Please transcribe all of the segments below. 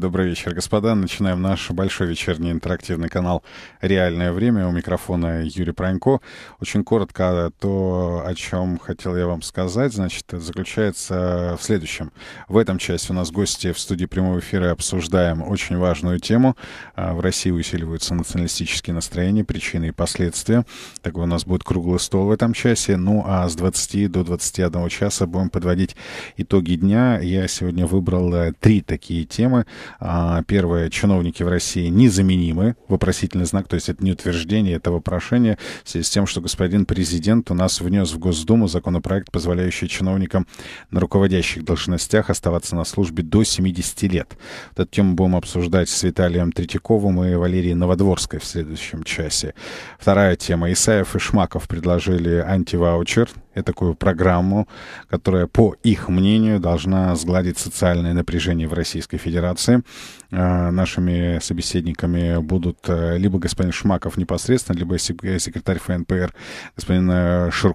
Добрый вечер, господа. Начинаем наш большой вечерний интерактивный канал «Реальное время». У микрофона Юрий Пронько. Очень коротко то, о чем хотел я вам сказать, значит, заключается в следующем. В этом части у нас гости в студии прямого эфира обсуждаем очень важную тему. А, в России усиливаются националистические настроения, причины и последствия. Такой у нас будет круглый стол в этом часе. Ну а с 20 до 21 часа будем подводить итоги дня. Я сегодня выбрал э, три такие темы. А, первое, чиновники в России незаменимы, вопросительный знак, то есть это не утверждение, это вопрошение, в связи с тем, что господин президент у нас внес в Госдуму законопроект, позволяющий чиновникам на руководящих должностях оставаться на службе до 70 лет. Вот эту тему будем обсуждать с Виталием Третьяковым и Валерией Новодворской в следующем часе. Вторая тема. Исаев и Шмаков предложили антиваучер и такую программу, которая, по их мнению, должна сгладить социальное напряжение в Российской Федерации. Э, нашими собеседниками будут э, либо господин Шмаков непосредственно, либо секретарь ФНПР господин э, Шир...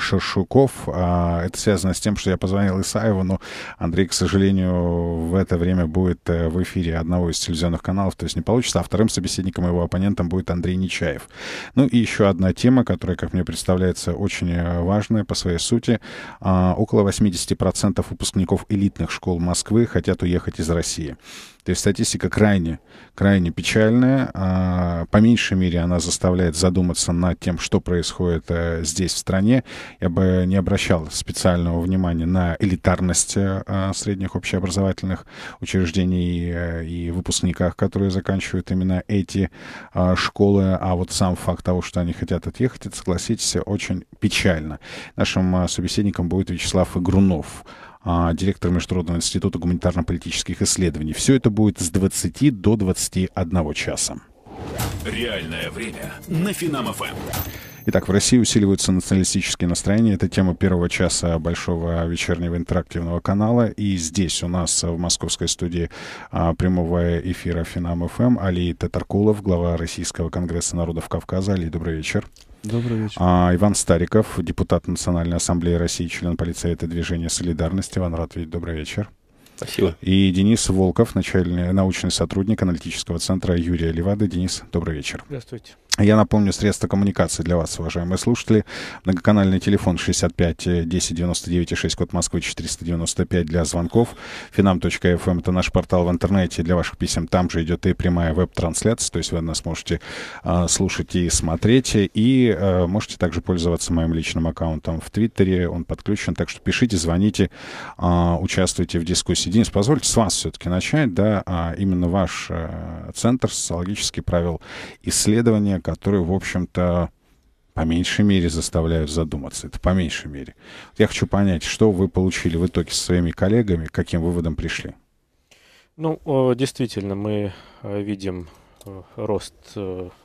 Шершуков. А это связано с тем, что я позвонил Исаеву, но Андрей, к сожалению, в это время будет в эфире одного из телевизионных каналов, то есть не получится, а вторым собеседником его оппонентом будет Андрей Нечаев. Ну и еще одна тема, которая, как мне представляется, очень важна важное по своей сути. А, около 80% выпускников элитных школ Москвы хотят уехать из России. То есть статистика крайне, крайне печальная. А по меньшей мере она заставляет задуматься над тем, что происходит э, здесь, в стране. Я бы не обращал специального внимания на элитарность э, а, средних общеобразовательных учреждений и, э, и выпускниках, которые заканчивают именно эти а, школы. А вот сам факт того, что они хотят отъехать, это, согласитесь, очень печально. Нашим собеседником будет Вячеслав Игрунов. А, директор Международного института гуманитарно-политических исследований. Все это будет с 20 до 21 часа. Реальное время на Финам-ФМ. Итак, в России усиливаются националистические настроения. Это тема первого часа большого вечернего интерактивного канала. И здесь у нас в московской студии а, прямого эфира Финам ФМ Али Татаркулов, глава Российского конгресса народов Кавказа. Али, добрый вечер. Добрый вечер. А, Иван Стариков, депутат Национальной Ассамблеи России, член Политсовета движения «Солидарность». Иван рад видеть. добрый вечер. Спасибо. И Денис Волков, начальный научный сотрудник аналитического центра Юрия Левада. Денис, добрый вечер. Здравствуйте. Я напомню, средства коммуникации для вас, уважаемые слушатели. Многоканальный телефон 65 10 99 6, код Москвы 495 для звонков. Finam.fm эм — это наш портал в интернете для ваших писем. Там же идет и прямая веб-трансляция, то есть вы нас можете э, слушать и смотреть. И э, можете также пользоваться моим личным аккаунтом в Твиттере, он подключен. Так что пишите, звоните, э, участвуйте в дискуссии. Денис, позвольте с вас все-таки начать. Да, а именно ваш э, центр социологический правил исследования которые, в общем-то, по меньшей мере заставляют задуматься. Это по меньшей мере. Я хочу понять, что вы получили в итоге со своими коллегами, к каким выводам пришли? Ну, э, действительно, мы э, видим э, рост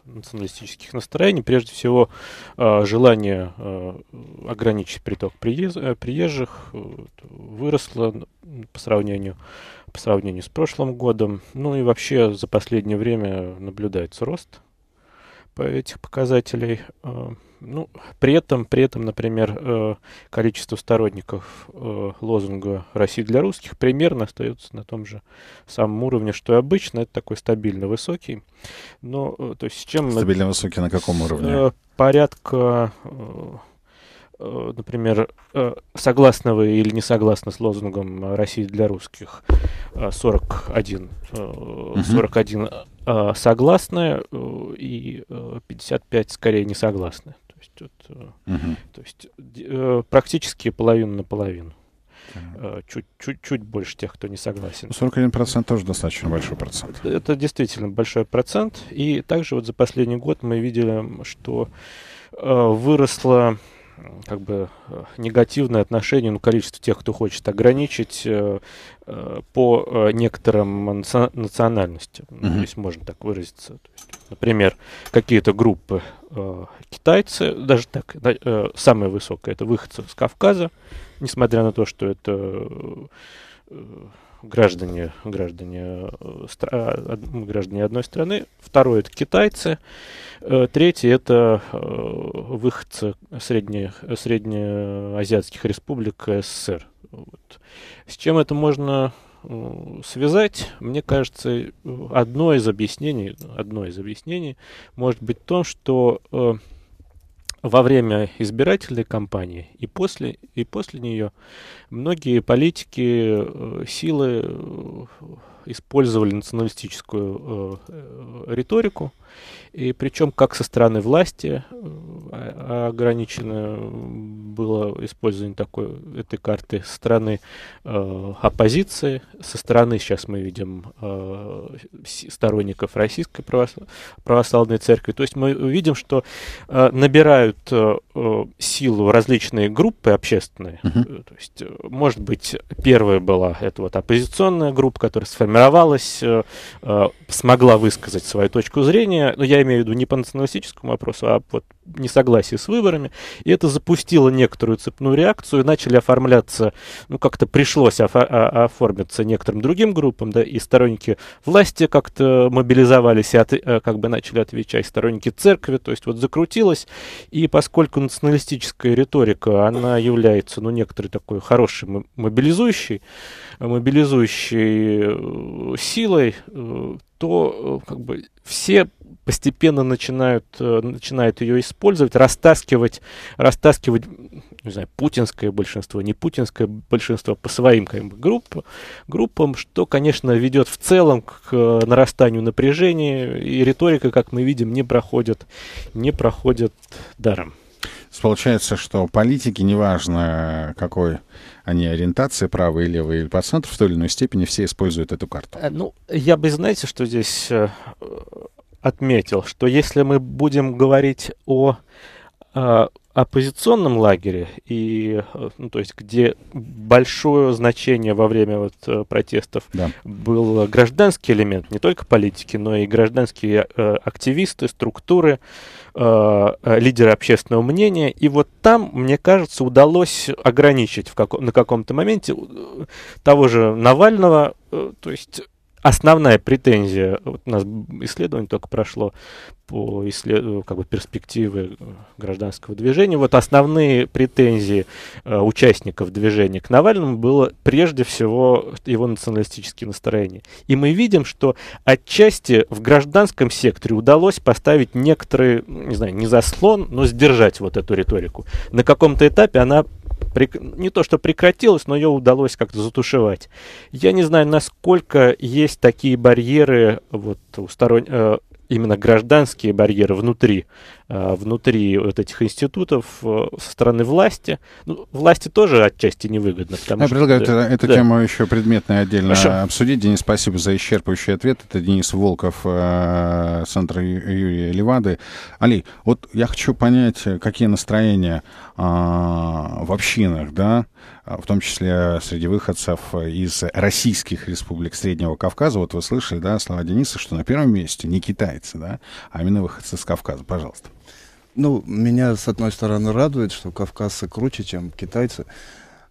националистических настроений, прежде всего желание ограничить приток приезжих выросло по сравнению, по сравнению с прошлым годом. Ну и вообще за последнее время наблюдается рост этих показателей. Э, ну, при этом, при этом, например, э, количество сторонников э, лозунга «Россия для русских» примерно остается на том же самом уровне, что и обычно. Это такой стабильно высокий. Но, то есть, с чем... Стабильно высокий на каком уровне? Порядка например, согласны вы или не согласны с лозунгом России для русских» 41, 41 э, согласны э, и э, 55 скорее не согласны. То есть, вот, угу. то есть э, практически половину на половину. Чуть-чуть больше тех, кто не согласен. 41% ну, тоже достаточно большой процент. Это действительно большой процент. И также вот за последний год мы видели, что э, выросло как бы э, негативное отношение, ну, количество тех, кто хочет ограничить э, э, по некоторым национальностям, mm-hmm. если можно так выразиться. есть, например, какие-то группы китайцы, даже так, э, самое высокое это выходцы с Кавказа, несмотря на то, что это граждане, граждане, э, э, граждане одной страны, второе это китайцы, э, третье это выходцы средне, среднеазиатских республик СССР. Вот. С чем это можно связать, мне кажется, одно из объяснений, одно из объяснений может быть в том, что во время избирательной кампании и после, и после нее многие политики э, силы э, использовали националистическую э, риторику и причем как со стороны власти э, а, ограничено э, было использование такой, этой карты, со стороны э, оппозиции, со стороны, сейчас мы видим, э, сторонников Российской православ... православной церкви. То есть мы видим, что э, набирают э, э силу различные группы общественные. Uh-huh. То есть, может быть, первая была эта вот оппозиционная группа, которая сформировалась, э, э, смогла высказать свою точку зрения, движение, ну, я имею в виду не по националистическому вопросу, а вот несогласие с выборами, и это запустило некоторую цепную реакцию, начали оформляться, ну, как-то пришлось офа- а, оформиться некоторым другим группам, да, и сторонники власти как-то мобилизовались и от, э, как бы начали отвечать, сторонники церкви, то есть вот закрутилось, и поскольку националистическая риторика, она является, ну, некоторой такой хорошей мобилизующей, мобилизующей э, силой, э, то э, как бы все постепенно начинают, э, начинают ее использовать, растаскивать, растаскивать, не знаю, путинское большинство, не путинское большинство по своим как бы, групп, группам, что, конечно, ведет в целом к нарастанию напряжения, и риторика, как мы видим, не проходит, не проходит даром получается, что политики, неважно какой они ориентации, правый, левый или по центру, в той или иной степени все используют эту карту. Э, ну, я бы, знаете, что здесь э, отметил, что если мы будем говорить о э, оппозиционном лагере, и, ну, то есть где большое значение во время вот, протестов да. был гражданский элемент, не только политики, но и гражданские э, активисты, структуры, э, Э, э, лидеры общественного мнения. И вот там, мне кажется, удалось ограничить в како- на каком-то моменте э, того же Навального, то есть основная претензия, вот у нас исследование только прошло по исслед... Э, как бы перспективы э, гражданского движения, вот основные претензии э, участников движения к Навальному было прежде всего его националистические настроения. И мы видим, что отчасти в гражданском секторе удалось поставить некоторые, не знаю, не заслон, но сдержать вот эту риторику. На каком-то этапе она прек... не то что прекратилась, но ее удалось как-то затушевать. Я не знаю, насколько есть такие барьеры вот у сторон... Э, именно гражданские барьеры внутри Э, внутри вот этих институтов э, со стороны власти. Ну, власти тоже отчасти невыгодно. Потому Я что, предлагаю да, эту да. тему еще предметно отдельно Хорошо. обсудить. Денис, спасибо за исчерпывающий ответ. Это Денис Волков, э, Центра Юрия Левады. Али, вот я хочу понять, какие настроения а, в общинах, да, а, в том числе среди выходцев из российских республик Среднего Кавказа. Вот вы слышали, да, слова Дениса, что на первом месте не китайцы, да, а именно выходцы с Кавказа. Пожалуйста. Ну, меня, с одной стороны, радует, что кавказцы круче, чем китайцы.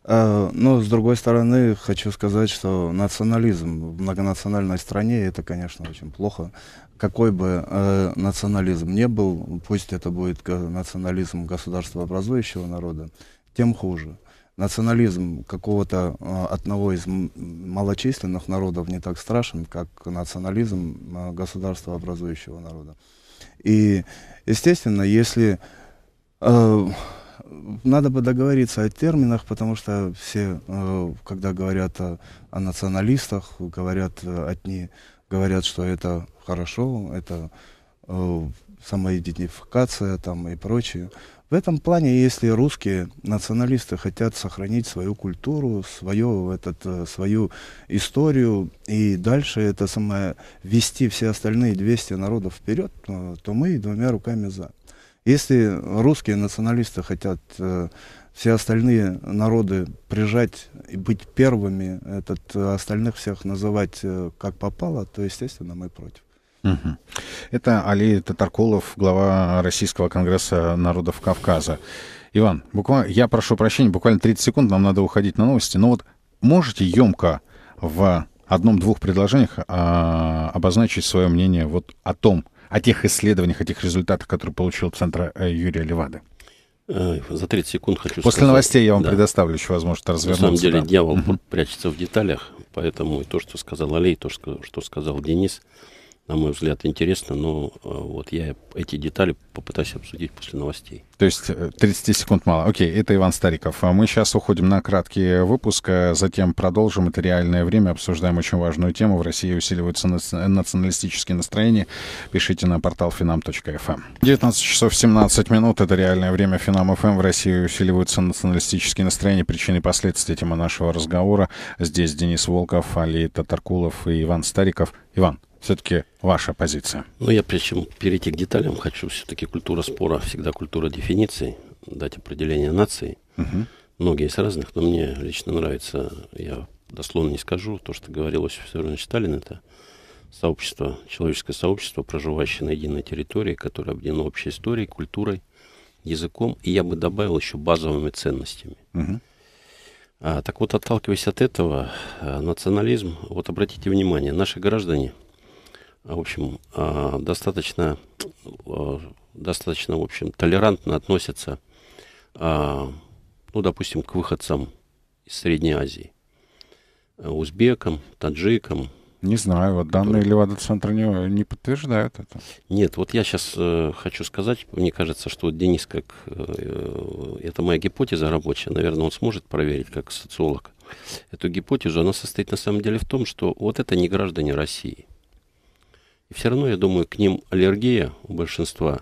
А, но, с другой стороны, хочу сказать, что национализм в многонациональной стране, это, конечно, очень плохо. Какой бы э, национализм ни был, пусть это будет национализм государства образующего народа, тем хуже. Национализм какого-то э, одного из малочисленных народов не так страшен, как национализм э, государства образующего народа. И Естественно, если э, надо бы договориться о терминах, потому что все, э, когда говорят о, о националистах, говорят э, одни, говорят, что это хорошо, это э, самоидентификация там и прочее. В этом плане, если русские националисты хотят сохранить свою культуру, свою, этот, э, свою историю и дальше это самое вести все остальные 200 народов вперед, то, э, то мы двумя руками за. Если русские националисты хотят э, все остальные народы прижать и быть первыми, этот, остальных всех называть как попало, то, естественно, мы против. Угу. Это Али Татаркулов, глава Российского конгресса народов Кавказа. Иван, буквально, я прошу прощения, буквально 30 секунд, нам надо уходить на новости. Но ну вот можете емко в одном-двух предложениях а, обозначить свое мнение вот о том, о тех исследованиях, о тех результатах, которые получил Центр э, Юрия Левады? За 30 секунд хочу После сказать, новостей я вам да. предоставлю еще возможность развернуться. На самом деле да. дьявол uh прячется в деталях, поэтому и то, что сказал Алей, то, что сказал Денис, на мой взгляд, интересно, но э, вот я эти детали попытаюсь обсудить после новостей. То есть 30 э, секунд мало. Окей, это Иван Стариков. А мы сейчас уходим на краткий выпуск, э, затем продолжим. Это реальное время. Обсуждаем очень важную тему. В России усиливаются националистические настроения. Пишите на портал finam.fm. 19 эм. часов 17 минут. Это реальное время финам.фм. Эм. В России усиливаются националистические настроения. Причины и последствия темы нашего разговора. Здесь Денис Волков, Али Татаркулов и Иван Стариков. Иван, все-таки ваша позиция? Ну, я прежде чем перейти к деталям, хочу все-таки культура спора, всегда культура дефиниций, дать определение нации. Угу. Многие из разных, но мне лично нравится, я дословно не скажу, то, что говорил Иосиф Северович Сталин, это сообщество, человеческое сообщество, проживающее на единой территории, которое объединено общей историей, культурой, языком, и я бы добавил еще базовыми ценностями. Угу. А, так вот, отталкиваясь от этого, а, национализм, вот обратите внимание, наши граждане – в общем, а, достаточно, а, достаточно, в общем, толерантно относятся, а, ну, допустим, к выходцам из Средней Азии. Узбекам, таджикам. Не знаю, вот данные которые... Левада-центра не, не подтверждают это. Нет, вот я сейчас э, хочу сказать, мне кажется, что вот Денис, как э, это моя гипотеза рабочая, наверное, он сможет проверить как социолог. Эту гипотезу, она состоит на самом деле в том, что вот это не граждане России – и все равно, я думаю, к ним аллергия у большинства.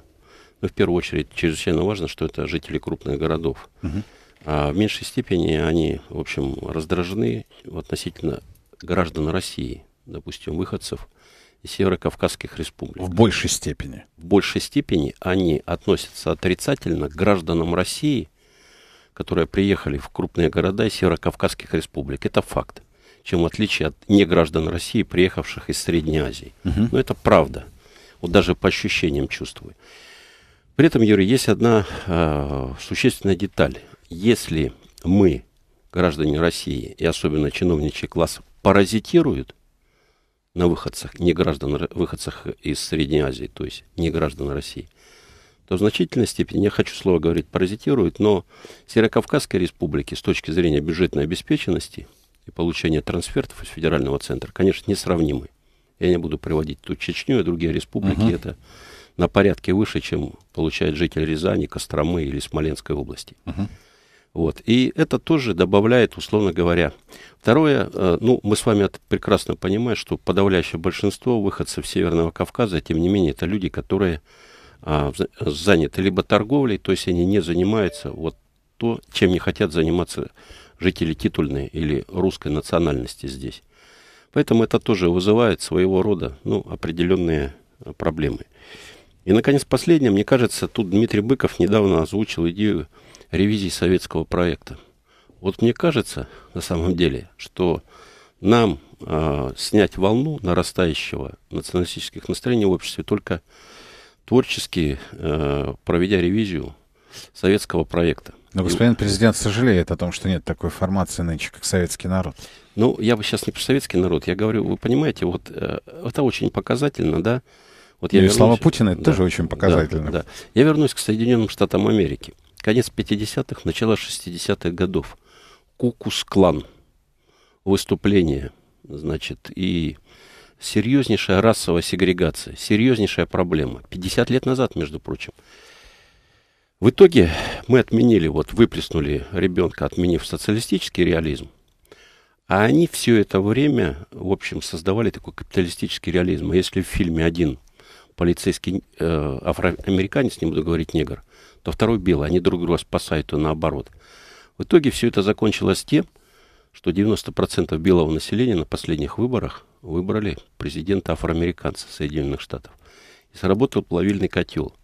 Но в первую очередь, чрезвычайно важно, что это жители крупных городов. Угу. А в меньшей степени они, в общем, раздражены относительно граждан России, допустим, выходцев из Северокавказских республик. В большей степени. В большей степени они относятся отрицательно к гражданам России, которые приехали в крупные города из Северокавказских республик. Это факт чем в отличие от неграждан России, приехавших из Средней Азии. Угу. Но это правда. Вот даже по ощущениям чувствую. При этом, Юрий, есть одна э, существенная деталь. Если мы, граждане России, и особенно чиновничий класс, паразитируют на выходцах, не граждан, выходцах из Средней Азии, то есть не граждан России, то в значительной степени, я хочу слово говорить паразитируют, но Северокавказской республики с точки зрения бюджетной обеспеченности и получение трансфертов из федерального центра, конечно, несравнимы. Я не буду приводить тут Чечню и другие республики. Угу. Это на порядке выше, чем получает житель Рязани, Костромы или Смоленской области. Угу. Вот. И это тоже добавляет, условно говоря. Второе, э, ну, мы с вами это прекрасно понимаем, что подавляющее большинство выходцев Северного Кавказа, тем не менее, это люди, которые а, заняты либо торговлей, то есть они не занимаются вот то, чем не хотят заниматься жители титульной или русской национальности здесь. Поэтому это тоже вызывает своего рода ну, определенные э, проблемы. И, наконец, последнее, мне кажется, тут Дмитрий Быков недавно озвучил идею ревизии советского проекта. Вот мне кажется, на самом деле, что нам э, снять волну нарастающего националистических настроений в обществе только творчески э, проведя ревизию советского проекта. Но господин и... президент сожалеет о том, что нет такой формации нынче, как советский народ. Ну, я бы сейчас не про советский народ, я говорю, вы понимаете, вот э, это очень показательно, да? Вот я ну и вернусь... слова Путина это да, тоже очень показательно. Да, да. Я вернусь к Соединенным Штатам Америки. Конец 50-х, начало 60-х годов. Кукус-клан. Выступление, значит, и серьезнейшая расовая сегрегация, серьезнейшая проблема. 50 лет назад, между прочим. В итоге мы отменили, вот выплеснули ребенка, отменив социалистический реализм. А они все это время, в общем, создавали такой капиталистический реализм. А если в фильме один полицейский э, афроамериканец, не буду говорить негр, то второй белый, они друг друга спасают, и наоборот. В итоге все это закончилось тем, что 90% белого населения на последних выборах выбрали президента афроамериканца Соединенных Штатов. И сработал плавильный котел.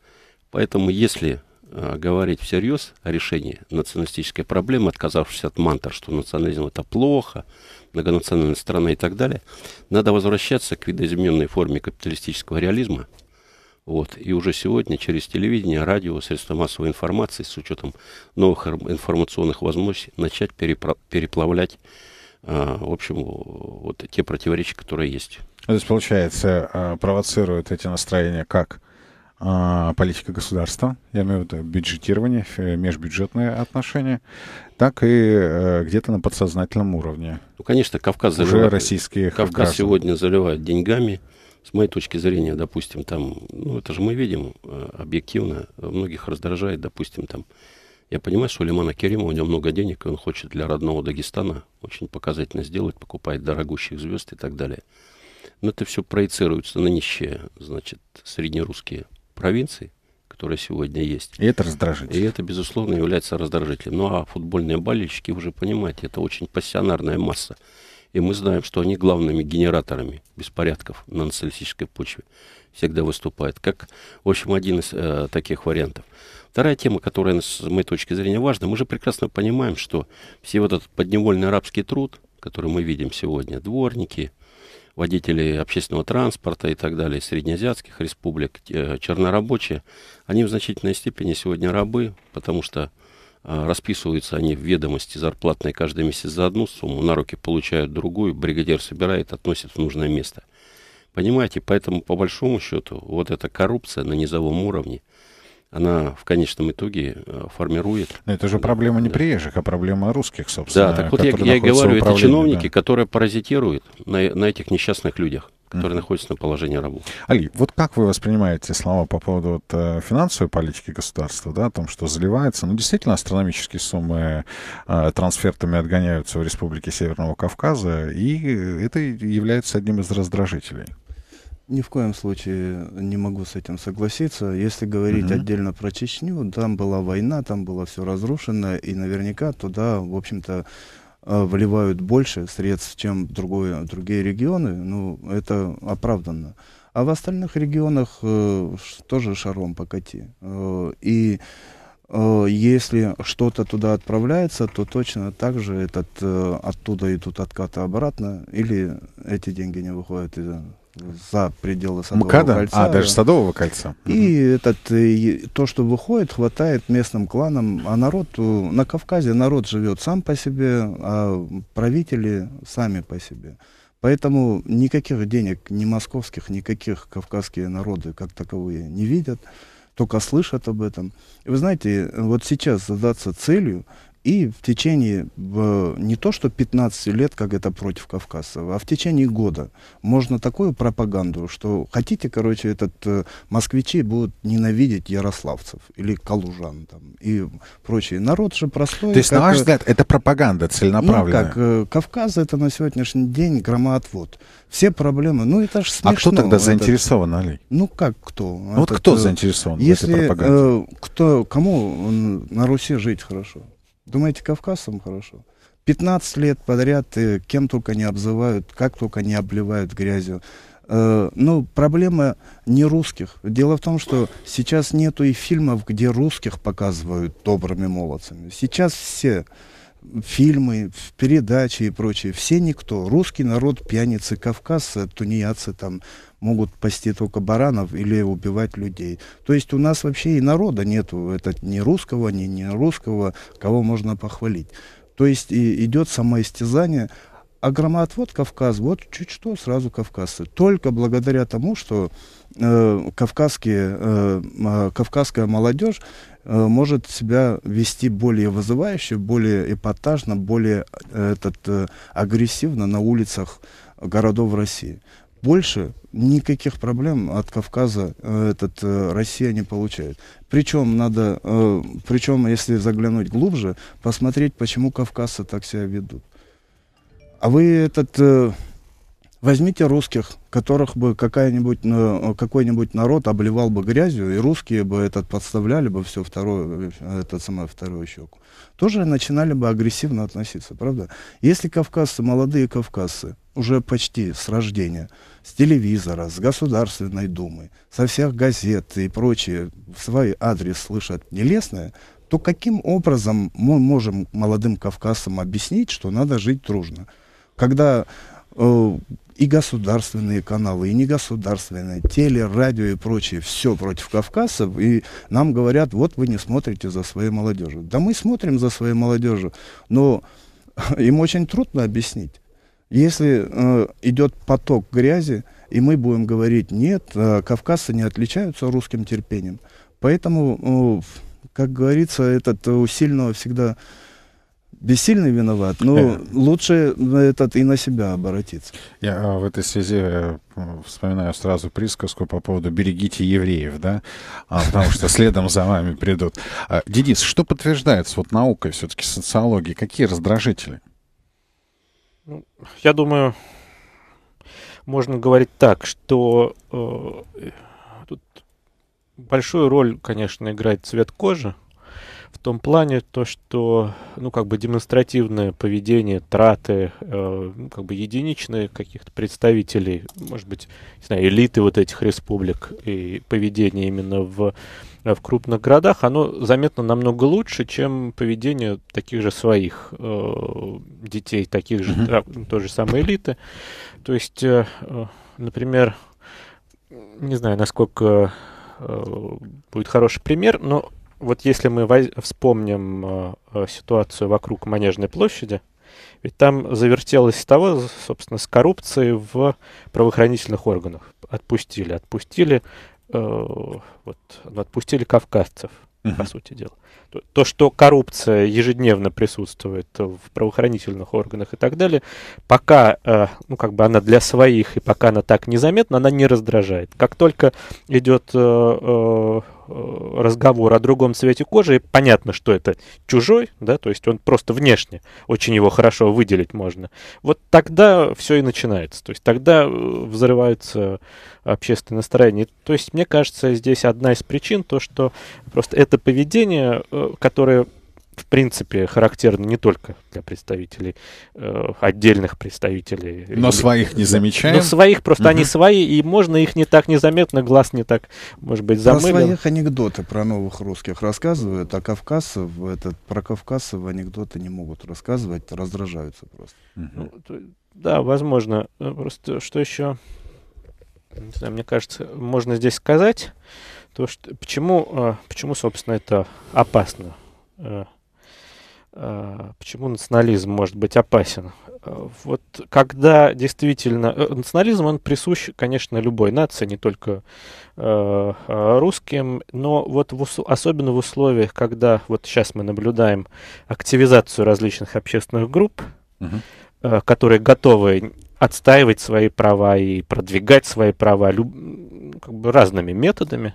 Поэтому если Э, говорить всерьез о решении националистической проблемы, отказавшись от мантр, что национализм это плохо, многонациональная страна и так далее, надо возвращаться к видоизмененной форме капиталистического реализма. Вот. И уже сегодня через телевидение, радио, средства массовой информации с учетом новых информационных возможностей начать переплавлять э, в общем, вот те противоречия, которые есть. То есть, получается, э, провоцируют эти настроения как? А, политика государства, я имею в виду бюджетирование, э, межбюджетные отношения, так и э, где-то на подсознательном уровне. Ну, конечно, Кавказ Уже заливает, российские Кавказ граждан. сегодня заливает деньгами. С моей точки зрения, допустим, там, ну, это же мы видим э, объективно, многих раздражает, допустим, там, я понимаю, что у Лимана Керима у него много денег, и он хочет для родного Дагестана очень показательно сделать, покупает дорогущих звезд и так далее. Но это все проецируется на нищие, значит, среднерусские провинций, которые сегодня есть. И это раздражитель. И это, безусловно, является раздражителем. Ну а футбольные болельщики, вы же понимаете, это очень пассионарная масса. И мы знаем, что они главными генераторами беспорядков на националистической почве всегда выступают. Как, в общем, один из э, таких вариантов. Вторая тема, которая, с моей точки зрения, важна. Мы же прекрасно понимаем, что все вот этот подневольный арабский труд, который мы видим сегодня, дворники, водители общественного транспорта и так далее, среднеазиатских республик, э, чернорабочие, они в значительной степени сегодня рабы, потому что а, расписываются они в ведомости зарплатной каждый месяц за одну сумму, на руки получают другую, бригадир собирает, относит в нужное место. Понимаете, поэтому по большому счету вот эта коррупция на низовом уровне, она в конечном итоге э, формирует... Но это же проблема не приезжих, а проблема русских, собственно. Да, так вот я, я и говорю, это чиновники, да. которые паразитируют на, на этих несчастных людях которые mm находятся на положении рабов. Али, вот как вы воспринимаете слова по поводу вот, э, финансовой политики государства, да, о том, что заливается, ну, действительно, астрономические суммы э, трансфертами отгоняются в Республике Северного Кавказа, и это является одним из раздражителей. Ни в коем случае не могу с этим согласиться. Если говорить угу. отдельно про Чечню, там была война, там было все разрушено, и наверняка туда, в общем-то, э, вливают больше средств, чем другое, другие регионы. Ну, это оправданно. А в остальных регионах э, тоже шаром покати. Э, и э, если что-то туда отправляется, то точно так же этот, э, оттуда идут откаты обратно, или эти деньги не выходят из за пределы ну, Садового МКАДа? кольца. А, даже Садового кольца. И угу. этот, э, то, что выходит, хватает местным кланам. А народ, э, на Кавказе народ живет сам по себе, а правители сами по себе. Поэтому никаких денег, ни московских, никаких кавказские народы как таковые не видят, только слышат об этом. И вы знаете, вот сейчас задаться целью, и в течение не то что 15 лет, как это против Кавказа, а в течение года можно такую пропаганду, что хотите, короче, этот э, москвичи будут ненавидеть ярославцев или калужан там, и прочие Народ же простой. То есть, как, на ваш э, взгляд, это пропаганда целенаправленная? Ну, как э, Кавказ это на сегодняшний день громоотвод. Все проблемы, ну это же смешно. А кто тогда заинтересован, Али? Ну как кто? Ну, вот этот, кто заинтересован если, в этой пропаганде? Э, кто, кому на Руси жить хорошо? Думаете, Кавказцам хорошо? 15 лет подряд э, кем только не обзывают, как только не обливают грязью. Э, ну, проблема не русских. Дело в том, что сейчас нету и фильмов, где русских показывают добрыми молодцами. Сейчас все фильмы, передачи и прочее, все никто. Русский народ, пьяницы Кавказа, тунеядцы там могут пасти только баранов или убивать людей. То есть у нас вообще и народа нету, это ни русского, ни не русского, кого можно похвалить. То есть и идет самоистязание, а громоотвод Кавказ, вот чуть что, сразу кавказцы. Только благодаря тому, что э, кавказские, э, а, кавказская молодежь э, может себя вести более вызывающе, более эпатажно, более э, этот, э, агрессивно на улицах городов России. Больше никаких проблем от Кавказа э, этот, э, Россия не получает. Причем, надо, э, причем, если заглянуть глубже, посмотреть, почему кавказцы так себя ведут. А вы этот... Э, возьмите русских, которых бы какая-нибудь, э, какой-нибудь народ обливал бы грязью, и русские бы этот подставляли бы все второе, этот самое вторую щеку. Тоже начинали бы агрессивно относиться, правда? Если кавказцы, молодые кавказцы, уже почти с рождения, с телевизора, с Государственной Думы, со всех газет и прочее в свой адрес слышат нелестное, то каким образом мы можем молодым кавказцам объяснить, что надо жить дружно? когда э, и государственные каналы, и негосударственные, теле, радио и прочее, все против кавказцев, и нам говорят, вот вы не смотрите за своей молодежью. Да мы смотрим за своей молодежью, но им очень трудно объяснить. Если э, идет поток грязи, и мы будем говорить, нет, э, кавказцы не отличаются русским терпением. Поэтому, э, как говорится, этот э, у сильного всегда бессильный виноват, но э. лучше этот и на себя обратиться. Я а, в этой связи э, вспоминаю сразу присказку по поводу «берегите евреев», да, а, потому что следом за вами придут. А, Денис, что подтверждается вот наукой все-таки социологии? Какие раздражители? Ну, я думаю, можно говорить так, что э, тут большую роль, конечно, играет цвет кожи, в том плане, то, что, ну, как бы демонстративное поведение, траты, э, ну, как бы единичные каких-то представителей, может быть, не знаю, элиты вот этих республик и поведение именно в в крупных городах, оно заметно намного лучше, чем поведение таких же своих э, детей, таких же, mm-hmm. той же самой элиты. То есть, э, э, например, не знаю, насколько э, будет хороший пример, но вот если мы воз... вспомним э, э, ситуацию вокруг Манежной площади, ведь там завертелось того, собственно, с коррупцией в правоохранительных органах. Отпустили, отпустили, э, вот, ну, отпустили кавказцев, uh-huh. по сути дела. То, то, что коррупция ежедневно присутствует в правоохранительных органах и так далее, пока, э, ну, как бы она для своих, и пока она так незаметна, она не раздражает. Как только идет... Э, э, Э, разговор о другом цвете кожи, и понятно, что это чужой, да, то есть он просто внешне, очень его хорошо выделить можно, вот тогда все и начинается, то есть тогда э, взрываются общественные настроения. То есть, мне кажется, здесь одна из причин то, что просто это поведение, э, которое в принципе, характерно не только для представителей, э, отдельных представителей. Но или, своих не замечаем. Но своих, просто угу. они свои, и можно их не так незаметно, глаз не так, может быть, замылен. Про своих анекдоты про новых русских рассказывают, а кавказов этот, про кавказов анекдоты не могут рассказывать, раздражаются просто. Угу. Ну, да, возможно. Э, просто что еще, не знаю, мне кажется, можно здесь сказать, то, что, почему, э, почему, собственно, это опасно э, а, почему национализм может быть опасен? А, вот когда действительно... Э, национализм, он присущ, конечно, любой нации, не только э, русским, но вот в, особенно в условиях, когда вот сейчас мы наблюдаем активизацию различных общественных групп, угу. э, которые готовы отстаивать свои права и продвигать свои права люб, как бы разными методами.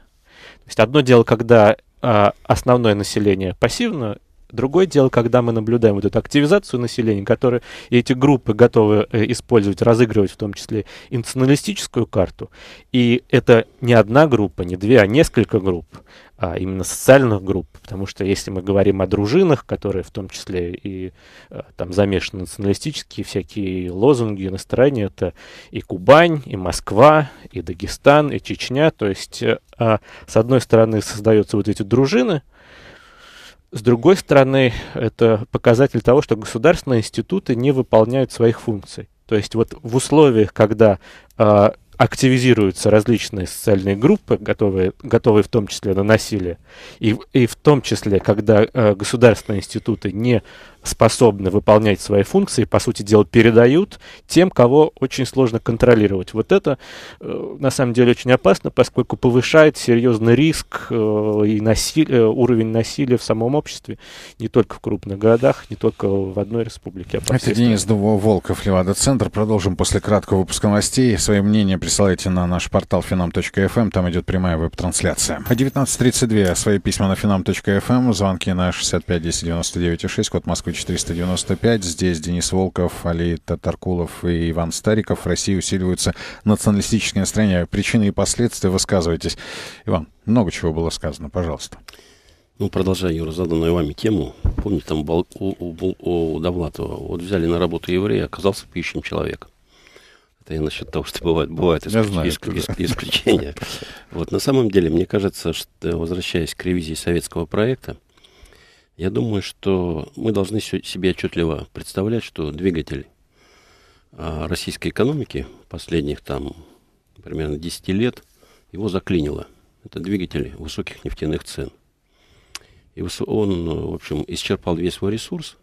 То есть одно дело, когда а основное население пассивно Другое дело, когда мы наблюдаем вот эту активизацию населения, которые эти группы готовы э, использовать, разыгрывать в том числе националистическую карту. И это не одна группа, не две, а несколько групп, а именно социальных групп. Потому что если мы говорим о дружинах, которые в том числе и э, там замешаны националистические всякие лозунги, настроения, это и Кубань, и Москва, и Дагестан, и Чечня. То есть, э, а с одной стороны, создаются вот эти дружины, с другой стороны, это показатель того, что государственные институты не выполняют своих функций. То есть вот в условиях, когда э, активизируются различные социальные группы, готовые, готовые в том числе на насилие, и, и в том числе, когда э, государственные институты не способны выполнять свои функции, по сути дела, передают тем, кого очень сложно контролировать. Вот это э, на самом деле очень опасно, поскольку повышает серьезный риск э, и насилие, э, уровень насилия в самом обществе, не только в крупных городах, не только в одной республике. А это Денис Волков, Левада-центр. Продолжим после краткого выпуска новостей. Свои мнения присылайте на наш портал finam.fm, эм. там идет прямая веб-трансляция. А 19.32 свои письма на finam.fm, эм. звонки на 65 10 99 6, код Москвы Москвы 495. Здесь Денис Волков, Али Татаркулов и Иван Стариков. В России усиливаются националистические настроения. Причины и последствия высказывайтесь. Иван, много чего было сказано. Пожалуйста. Ну, продолжая, Юра, заданную вами тему, помните, там был, у, у, у Довлатова, вот взяли на работу еврея, оказался пищим человеком. Это я насчет того, что бывает, бывает исключ, знаю, иск, иск, исключения. Вот на самом деле, мне кажется, что, возвращаясь к ревизии советского проекта, я думаю, что мы должны себе отчетливо представлять, что двигатель а, российской экономики последних там примерно 10 лет его заклинило. Это двигатель высоких нефтяных цен. И он, в общем, исчерпал весь свой ресурс.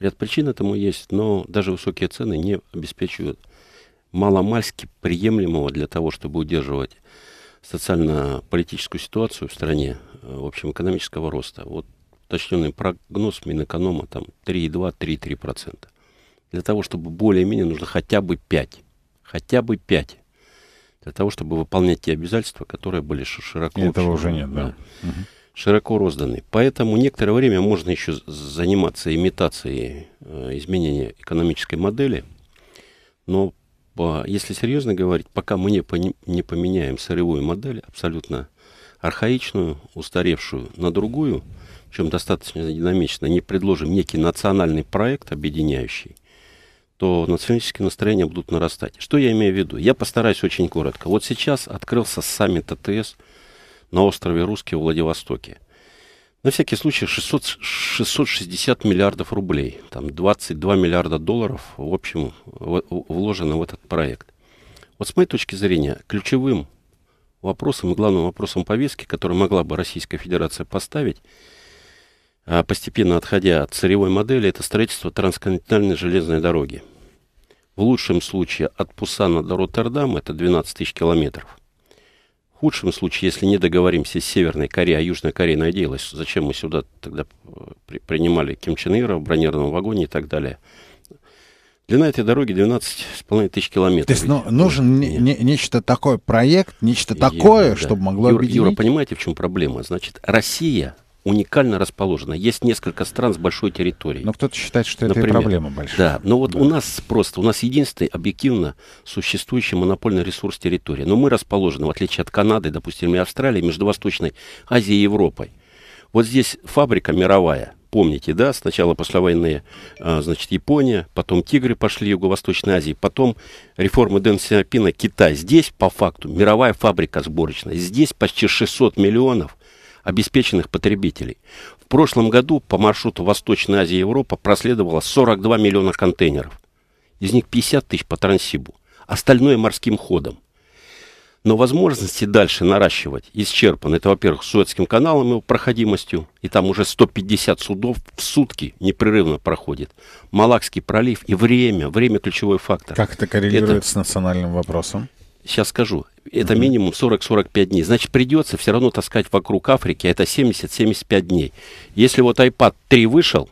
Ряд причин этому есть, но даже высокие цены не обеспечивают маломальски приемлемого для того, чтобы удерживать социально-политическую ситуацию в стране, а, в общем, экономического роста. Вот уточненный прогноз Минэконома там 3,2-3,3%. Для того, чтобы более-менее нужно хотя бы 5. Хотя бы 5. Для того, чтобы выполнять те обязательства, которые были широко... И этого уже нет, да. да. Угу. Широко розданы. Поэтому некоторое время можно еще заниматься имитацией э, изменения экономической модели. Но по, если серьезно говорить, пока мы не, не поменяем сырьевую модель, абсолютно архаичную, устаревшую, на другую – причем достаточно динамично, не предложим некий национальный проект объединяющий, то националистические настроения будут нарастать. Что я имею в виду? Я постараюсь очень коротко. Вот сейчас открылся саммит АТС на острове Русский в Владивостоке. На всякий случай 600, 660 миллиардов рублей, там 22 миллиарда долларов в общем в, вложено в этот проект. Вот с моей точки зрения, ключевым вопросом и главным вопросом повестки, который могла бы Российская Федерация поставить, а постепенно отходя от царевой модели, это строительство трансконтинентальной железной дороги. В лучшем случае от Пусана до Роттердама это 12 тысяч километров. В худшем случае, если не договоримся с Северной Кореей, а Южная Корея надеялась, зачем мы сюда тогда э, при, принимали Ким Чен Ира в бронированном вагоне и так далее. Длина этой дороги 12,5 тысяч километров. То есть ну, нужен не, не, нечто такое проект, нечто Юра, такое, да. чтобы могло Юра, объединить. Юра, понимаете, в чем проблема? Значит, Россия уникально расположена. Есть несколько стран с большой территорией. Но кто-то считает, что Например, это и проблема большая. Да, но вот да. у нас просто, у нас единственный объективно существующий монопольный ресурс территории. Но мы расположены, в отличие от Канады, допустим, и Австралии, между Восточной Азией и Европой. Вот здесь фабрика мировая, помните, да, сначала послевоенные, а, значит, Япония, потом тигры пошли в Юго-Восточной Азии, потом реформы Дэн Сиапина, Китай. Здесь, по факту, мировая фабрика сборочная. Здесь почти 600 миллионов – обеспеченных потребителей. В прошлом году по маршруту Восточная Азия и Европа проследовало 42 миллиона контейнеров. Из них 50 тысяч по транссибу, остальное морским ходом. Но возможности дальше наращивать исчерпаны. Это, во-первых, Суэцким каналом его проходимостью. И там уже 150 судов в сутки непрерывно проходит. Малакский пролив и время. Время – ключевой фактор. Как это коррелирует это... с национальным вопросом? Сейчас скажу. Это минимум 40-45 дней. Значит, придется все равно таскать вокруг Африки. А это 70-75 дней. Если вот iPad 3 вышел,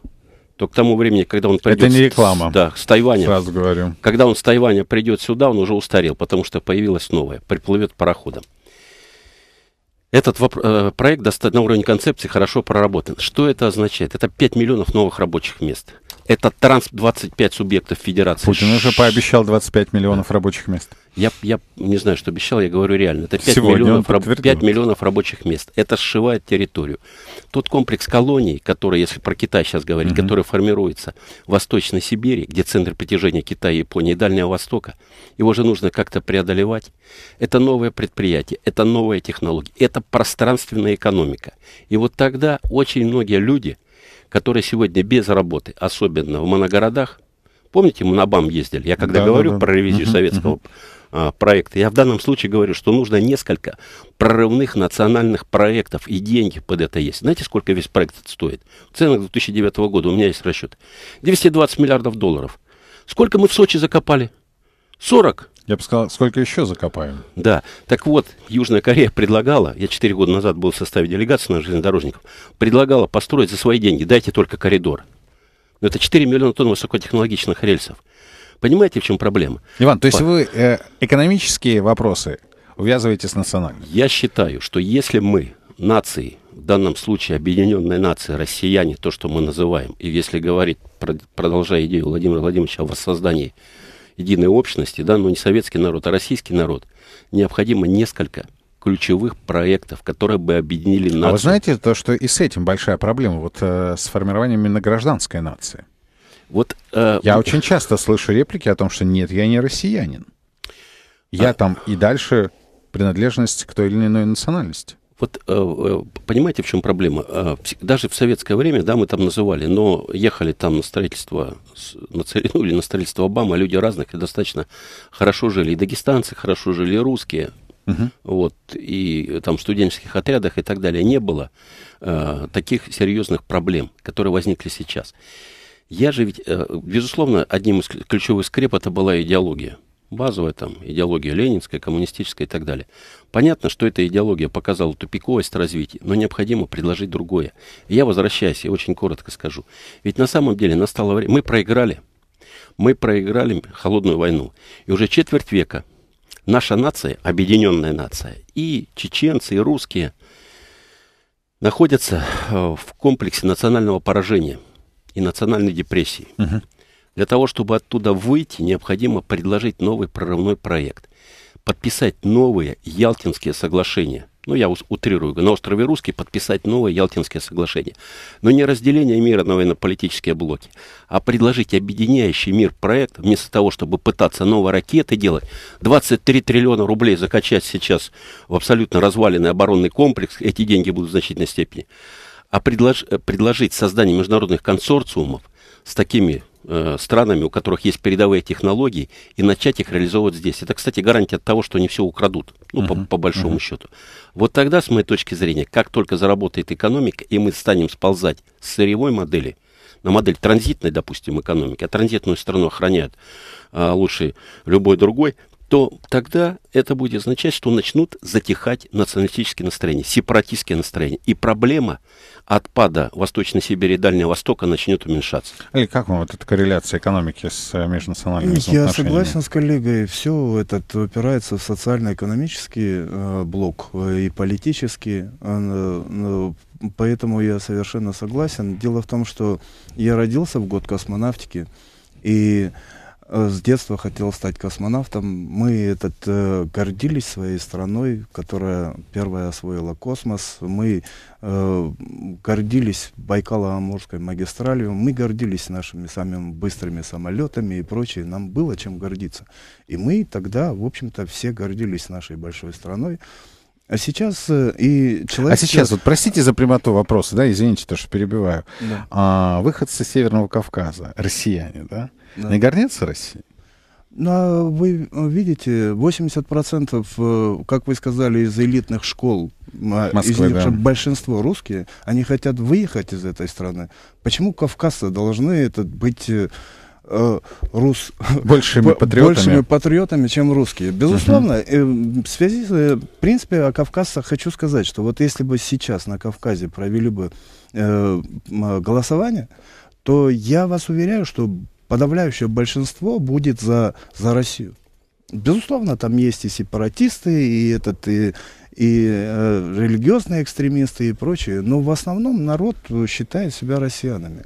то к тому времени, когда он придет... Это не реклама. С, да, с Тайваня. Сразу говорю. Когда он с Тайваня придет сюда, он уже устарел, потому что появилось новое. Приплывет пароходом. Этот воп- э, проект на уровне концепции хорошо проработан. Что это означает? Это 5 миллионов новых рабочих мест. Это транс 25 субъектов федерации. Путин уже пообещал 25 миллионов рабочих мест. Я, я не знаю, что обещал, я говорю реально. Это 5 миллионов, раб, 5 миллионов рабочих мест. Это сшивает территорию. Тот комплекс колоний, который, если про Китай сейчас говорить, угу. который формируется в Восточной Сибири, где центр притяжения Китая, Японии и Дальнего Востока, его же нужно как-то преодолевать. Это новое предприятие, это новая технология, это пространственная экономика. И вот тогда очень многие люди, которые сегодня без работы, особенно в моногородах, помните, мы на БАМ ездили, я когда да, говорю да, да. про ревизию угу, советского угу. А, проекта, я в данном случае говорю, что нужно несколько прорывных национальных проектов, и деньги под это есть. Знаете, сколько весь проект стоит? В ценах 2009 года, у меня есть расчет. 220 миллиардов долларов. Сколько мы в Сочи закопали? 40 я бы сказал, сколько еще закопаем? Да. Так вот, Южная Корея предлагала, я 4 года назад был в составе делегации на железнодорожников, предлагала построить за свои деньги, дайте только коридор. Но это 4 миллиона тонн высокотехнологичных рельсов. Понимаете, в чем проблема? Иван, то есть По... вы э, экономические вопросы увязываете с национальными? Я считаю, что если мы, нации, в данном случае Объединенные Нации, россияне, то, что мы называем, и если говорить, продолжая идею Владимира Владимировича о воссоздании единой общности, да, но не советский народ, а российский народ, необходимо несколько ключевых проектов, которые бы объединили нацию. А вы знаете, то, что и с этим большая проблема, вот э, с формированием именно гражданской нации. Вот, э, я ну, очень часто слышу реплики о том, что нет, я не россиянин. А я а... там и дальше принадлежность к той или иной национальности. Вот э, э, понимаете, в чем проблема? Э, даже в советское время, да, мы там называли, но ехали там на строительство, на, ну, или на строительство Обама, люди разных и достаточно хорошо жили. И дагестанцы хорошо жили, и русские. Угу. Вот, и там в студенческих отрядах и так далее не было э, таких серьезных проблем, которые возникли сейчас. Я же ведь, безусловно, одним из ключевых скреп это была идеология базовая там идеология ленинская, коммунистическая и так далее. Понятно, что эта идеология показала тупиковость развития, но необходимо предложить другое. И я возвращаюсь и очень коротко скажу. Ведь на самом деле настало время, мы проиграли, мы проиграли холодную войну. И уже четверть века наша нация, объединенная нация, и чеченцы, и русские находятся э, в комплексе национального поражения и национальной депрессии. Угу. Для того, чтобы оттуда выйти, необходимо предложить новый прорывной проект, подписать новые Ялтинские соглашения. Ну, я утрирую, на острове Русский подписать новые Ялтинские соглашения. Но не разделение мира на военно-политические блоки, а предложить объединяющий мир проект, вместо того, чтобы пытаться новые ракеты делать, 23 триллиона рублей закачать сейчас в абсолютно разваленный оборонный комплекс, эти деньги будут в значительной степени, а предлож, предложить создание международных консорциумов с такими Э, странами, у которых есть передовые технологии, и начать их реализовывать здесь. Это, кстати, гарантия того, что они все украдут, ну, uh-huh. по, по большому uh-huh. счету. Вот тогда, с моей точки зрения, как только заработает экономика, и мы станем сползать с сырьевой модели, на модель транзитной, допустим, экономики, а транзитную страну охраняют а, лучше любой другой то тогда это будет означать, что начнут затихать националистические настроения, сепаратистские настроения. И проблема отпада Восточной Сибири и Дальнего Востока начнет уменьшаться. Или как вам вот эта корреляция экономики с э, межнациональными Я согласен с коллегой. Все это упирается в социально-экономический э, блок э, и политический ну, поэтому я совершенно согласен. Дело в том, что я родился в год космонавтики, и Э, с детства хотел стать космонавтом. Мы этот, э, гордились своей страной, которая первая освоила космос. Мы э, гордились Байкало-Амурской магистралью. Мы гордились нашими самыми быстрыми самолетами и прочее. Нам было чем гордиться. И мы тогда, в общем-то, все гордились нашей большой страной. А сейчас э, и человек... А сейчас, вот простите за прямоту вопроса, да, извините, то, что перебиваю. Да. А, выходцы Северного Кавказа, россияне, да? Да. Не гордятся Россией? Ну, вы видите, 80%, э, как вы сказали, из элитных школ, а, Москвы, из них да. большинство русские, они хотят выехать из этой страны. Почему кавказцы должны это быть э, э, рус... большими, патриотами. большими патриотами, чем русские. Безусловно, uh-huh. в связи с... В принципе, о Кавказцах хочу сказать, что вот если бы сейчас на Кавказе провели бы э, голосование, то я вас уверяю, что подавляющее большинство будет за, за Россию. Безусловно, там есть и сепаратисты, и этот, и, и э, религиозные экстремисты и прочее, но в основном народ считает себя россиянами.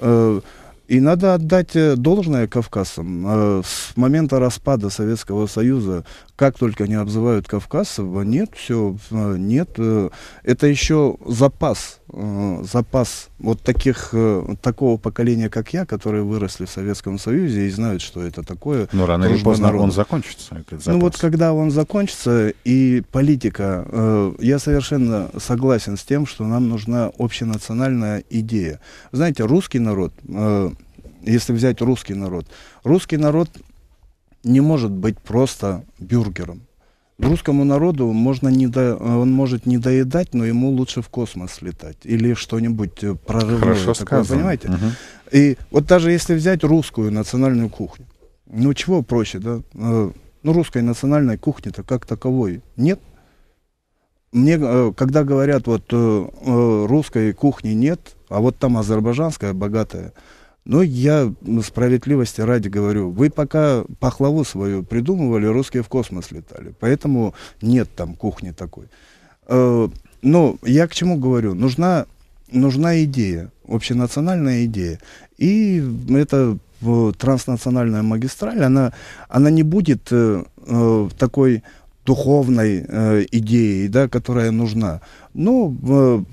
Э, и надо отдать э, должное кавказцам. Э, с момента распада Советского Союза как только они обзывают кавказцев, нет, все, э, нет. Э, это еще запас, э, запас вот таких, такого поколения, как я, которые выросли в Советском Союзе и знают, что это такое. Но ну, рано или поздно народа. он закончится. Ну вот когда он закончится, и политика, я совершенно согласен с тем, что нам нужна общенациональная идея. Знаете, русский народ, если взять русский народ, русский народ не может быть просто бюргером. Русскому народу можно не до... он может не доедать, но ему лучше в космос летать или что-нибудь э, прорывное. Хорошо такое, сказано. понимаете? Угу. И вот даже если взять русскую национальную кухню, ну чего проще, да? Э, ну русской национальной кухни-то как таковой нет. Мне, э, когда говорят, вот русской кухни нет, а вот там азербайджанская богатая, но я ну, справедливости ради говорю, вы пока пахлаву свою придумывали, русские в космос летали. Поэтому нет там кухни такой. Э, но я к чему говорю? Нужна, нужна идея, общенациональная идея. И эта э, транснациональная магистраль, она, она не будет э, такой духовной идеей, да, которая нужна. Но ну,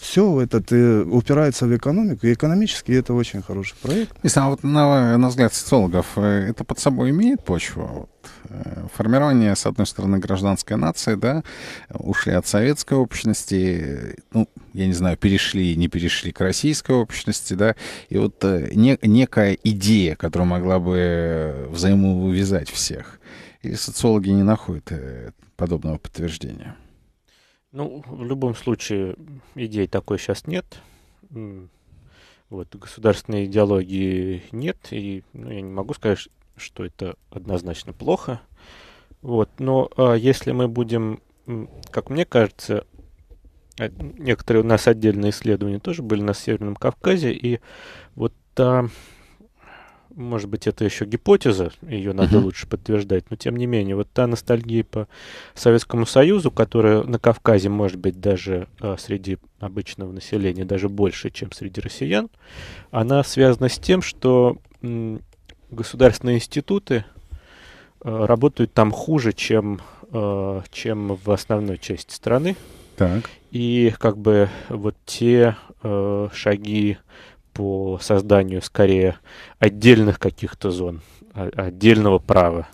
все это ты, э, упирается в экономику, и экономически это очень хороший проект. И, сам вот на, на взгляд социологов, э, это под собой имеет почву? Э, формирование, с одной стороны, гражданской нации, да, ушли от советской общности, ну, я не знаю, перешли и не перешли к российской общности, да, и вот не, некая идея, которая могла бы взаимовывязать всех. И социологи не находят подобного подтверждения. Ну, в любом случае, идей такой сейчас нет. Вот, государственной идеологии нет, и ну, я не могу сказать, что это однозначно плохо. Вот, но а если мы будем, как мне кажется, а, некоторые у нас отдельные исследования тоже были на Северном Кавказе, и вот а, может быть, это еще гипотеза, ее надо uh-huh. лучше подтверждать, но тем не менее, вот та ностальгия по Советскому Союзу, которая на Кавказе, может быть, даже а, среди обычного населения, даже больше, чем среди россиян, она связана с тем, что м, государственные институты а, работают там хуже, чем, а, чем в основной части страны. Так. И как бы вот те э, шаги по созданию скорее отдельных каких-то зон, а, отдельного права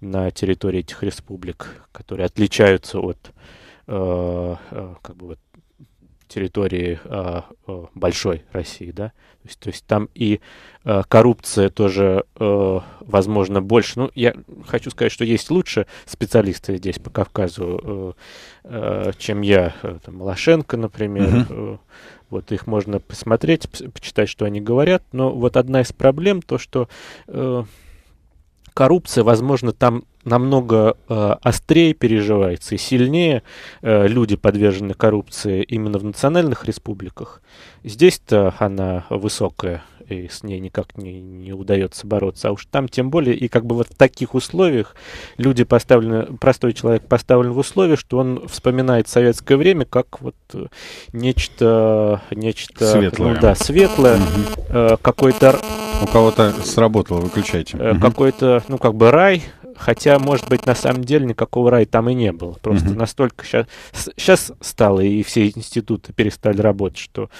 на территории этих республик, которые отличаются от э, э как бы вот территории э, большой России, да, то есть, то есть там и э, коррупция тоже, э, возможно, больше. Ну, я хочу сказать, что есть лучше специалисты здесь по Кавказу, э, э, чем я, там, Малашенко, например. Mm-hmm. Вот их можно посмотреть, почитать, что они говорят. Но вот одна из проблем то, что э, коррупция, возможно, там намного э, острее переживается и сильнее э, люди подвержены коррупции именно в национальных республиках. Здесь-то она высокая и с ней никак не, не удается бороться. А уж там тем более, и как бы вот в таких условиях люди поставлены, простой человек поставлен в условие, что он вспоминает советское время как вот э, нечто, нечто светлое, ну, да, светлое угу. э, какой-то... У кого-то сработало, выключайте. Э, угу. Какой-то, ну как бы рай, Хотя, может быть, на самом деле никакого рая там и не было. Просто угу. настолько сейчас, сейчас стало, и все институты перестали работать, что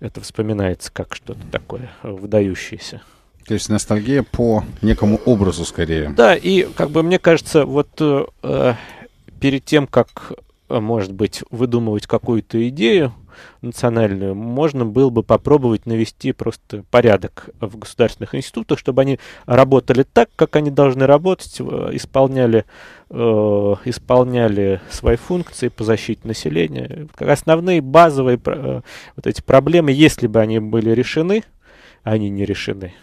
это вспоминается как что-то такое выдающееся. То есть ностальгия по некому образу скорее. Да, и как бы мне кажется, вот э, э перед тем, как, э, может быть, выдумывать какую-то идею, национальную, можно было бы попробовать навести просто порядок в государственных институтах, чтобы они работали так, как они должны работать, э, исполняли, э, исполняли свои функции по защите населения. Как основные базовые э, вот эти проблемы, если бы они были решены, а они не решены.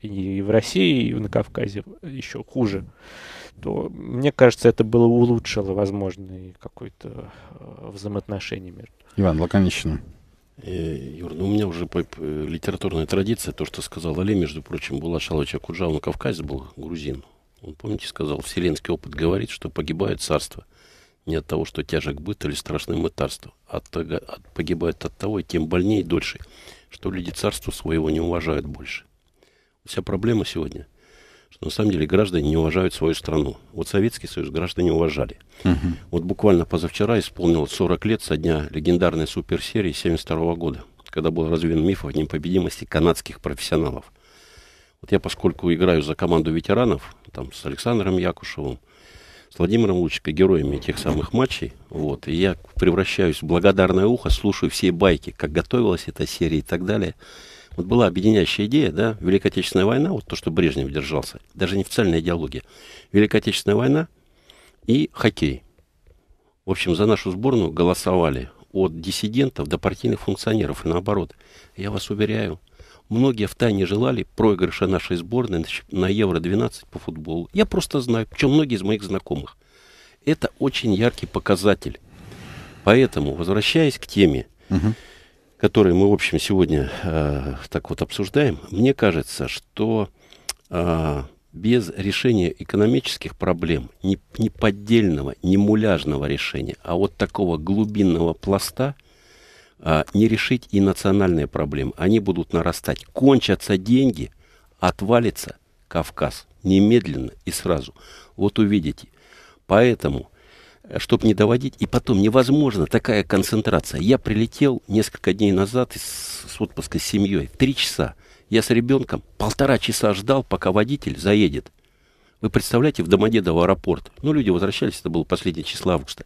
И в России, и на Кавказе еще хуже то, мне кажется, это было улучшило возможный какой-то э, взаимоотношение между. Иван, лаконично. Э, Юр, ну у меня уже по, по, литературная традиция, то, что сказал Али, между прочим, был Шалович Акуджава на Кавказе был грузин. Он, помните, сказал, вселенский опыт говорит, что погибает царство не от того, что тяжек быт или страшное мытарство, а от, от, погибает от того, и тем больнее и дольше, что люди царства своего не уважают больше. Вся проблема сегодня – что на самом деле граждане не уважают свою страну. Вот Советский Союз граждане уважали. Угу. Вот буквально позавчера исполнилось 40 лет со дня легендарной суперсерии 1972 года, когда был развен миф о непобедимости канадских профессионалов. Вот я, поскольку играю за команду ветеранов, там с Александром Якушевым, с Владимиром Лучико, героями тех самых матчей, вот, и я превращаюсь в благодарное ухо, слушаю все байки, как готовилась эта серия и так далее – вот была объединяющая идея, да, Великая Отечественная война, вот то, что Брежнев держался, даже не официальная идеология. Великая Отечественная война и хоккей. В общем, за нашу сборную голосовали от диссидентов до партийных функционеров и наоборот. Я вас уверяю, многие втайне желали проигрыша нашей сборной на Евро-12 по футболу. Я просто знаю, причем многие из моих знакомых. Это очень яркий показатель. Поэтому, возвращаясь к теме, угу которые мы, в общем, сегодня э, так вот обсуждаем, мне кажется, что э, без решения экономических проблем, не, не поддельного, не муляжного решения, а вот такого глубинного пласта, э, не решить и национальные проблемы. Они будут нарастать. Кончатся деньги, отвалится Кавказ. Немедленно и сразу. Вот увидите. Поэтому чтобы не доводить. И потом невозможно такая концентрация. Я прилетел несколько дней назад из, с отпуска с семьей три часа. Я с ребенком полтора часа ждал, пока водитель заедет. Вы представляете, в Домодедово аэропорт. Ну, люди возвращались, это было последнее число августа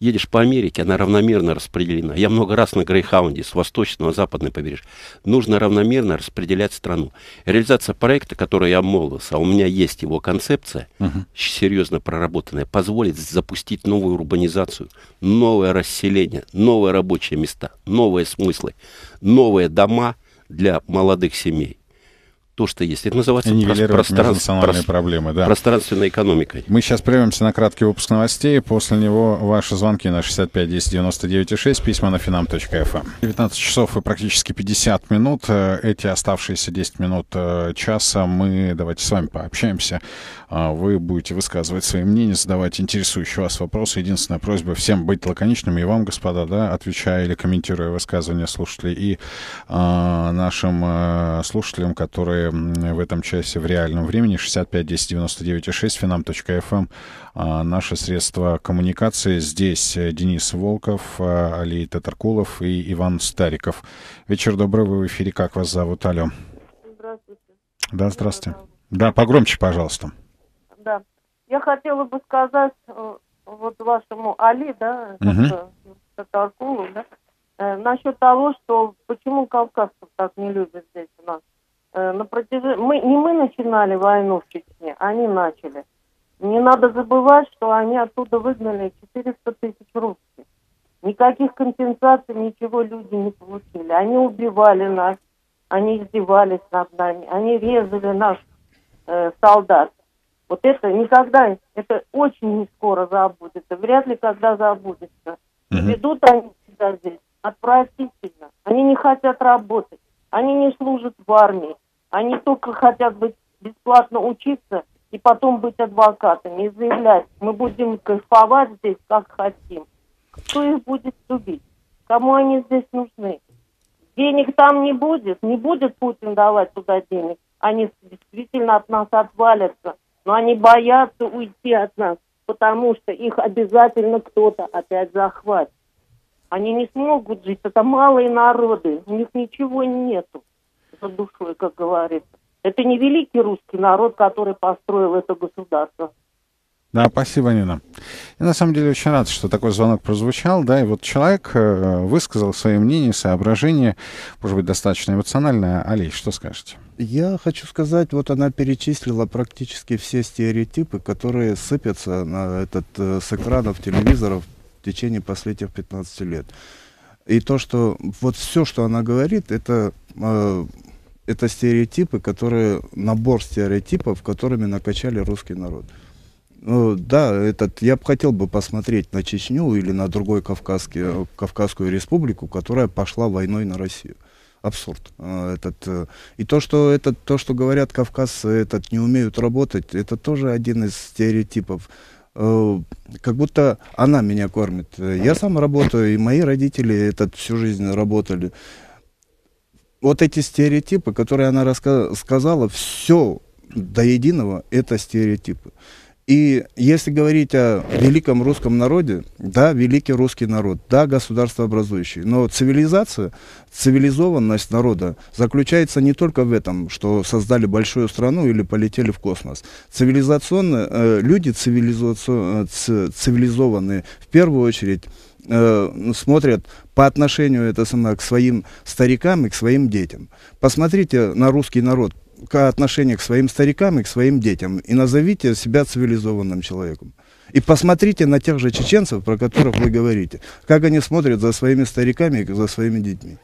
едешь по Америке, она равномерно распределена. Я много раз на Грейхаунде с восточного, западной побережья. Нужно равномерно распределять страну. Реализация проекта, который я обмолвился, а у меня есть его концепция, угу. серьезно проработанная, позволит запустить новую урбанизацию, новое расселение, новые рабочие места, новые смыслы, новые дома для молодых семей то, что есть. Это называется про- про- проблемы, да. пространственной экономикой. Мы сейчас прервемся на краткий выпуск новостей. После него ваши звонки на 65 10 99 6, письма на finam.fm. 19 эм. часов и практически 50 минут. Э, эти оставшиеся 10 минут э, часа мы давайте с вами пообщаемся а вы будете высказывать свои мнения, задавать интересующие вас вопросы. Единственная просьба всем быть лаконичными, и вам, господа, да, отвечая или комментируя высказывания слушателей, и а, нашим а, слушателям, которые в этом часе в реальном времени 65 10 99 6 finam.fm а, наши средства коммуникации. Здесь э, Денис Волков, э, Али Татаркулов и Иван Стариков. Вечер добрый, вы в эфире. Как вас зовут? Алло. Здравствуйте. Да, здравствуйте. Да, погромче, пожалуйста да. Я хотела бы сказать э, вот вашему Али, да, угу. Татаркулу, да, э, насчет того, что почему кавказцев так не любят здесь у нас. Э, на протяжении... мы, не мы начинали войну в Чечне, они начали. Не надо забывать, что они оттуда выгнали 400 тысяч русских. Никаких компенсаций, ничего люди не получили. Они убивали нас, они издевались над нами, они резали наших э, солдат. Вот это никогда, это очень не скоро забудется, вряд ли когда забудется. Угу. Ведут они себя здесь отвратительно. Они не хотят работать, они не служат в армии, они только хотят быть бесплатно учиться и потом быть адвокатами и заявлять, мы будем кайфовать здесь как хотим. Кто их будет любить? Кому они здесь нужны? Денег там не будет, не будет Путин давать туда денег. Они действительно от нас отвалятся но они боятся уйти от нас, потому что их обязательно кто-то опять захватит. Они не смогут жить, это малые народы, у них ничего нету за душой, как говорится. Это не великий русский народ, который построил это государство. Да, спасибо, Нина. Я на самом деле очень рад, что такой звонок прозвучал, да, и вот человек э, высказал свое мнение, соображение, может быть, достаточно эмоциональное. Али, что скажете? Я хочу сказать, вот она перечислила практически все стереотипы, которые сыпятся на этот, э, с экранов телевизоров в течение последних 15 лет. И то, что вот все, что она говорит, это э, это стереотипы, которые набор стереотипов, которыми накачали русский народ. Ну, да, этот, я бы хотел бы посмотреть на Чечню или на другой Кавказский, э, Кавказскую республику, которая пошла войной на Россию. Абсурд. Э, этот, э, и то что, этот, то, что говорят кавказцы, этот, не умеют работать, это тоже один из стереотипов как будто она меня кормит. Я сам работаю, и мои родители этот всю жизнь работали. Вот эти стереотипы, которые она рассказала, все до единого, это стереотипы. И если говорить о великом русском народе, да, великий русский народ, да, государство образующий, но цивилизация, цивилизованность народа заключается не только в этом, что создали большую страну или полетели в космос. Цивилизационно, э, люди цивилизацион, э, цивилизованные в первую очередь э, смотрят по отношению это самое, к своим старикам и к своим детям. Посмотрите на русский народ к отношение к своим старикам и к своим детям. И назовите себя цивилизованным человеком. И посмотрите на тех же чеченцев, про которых вы говорите. Как они смотрят за своими стариками и за своими детьми.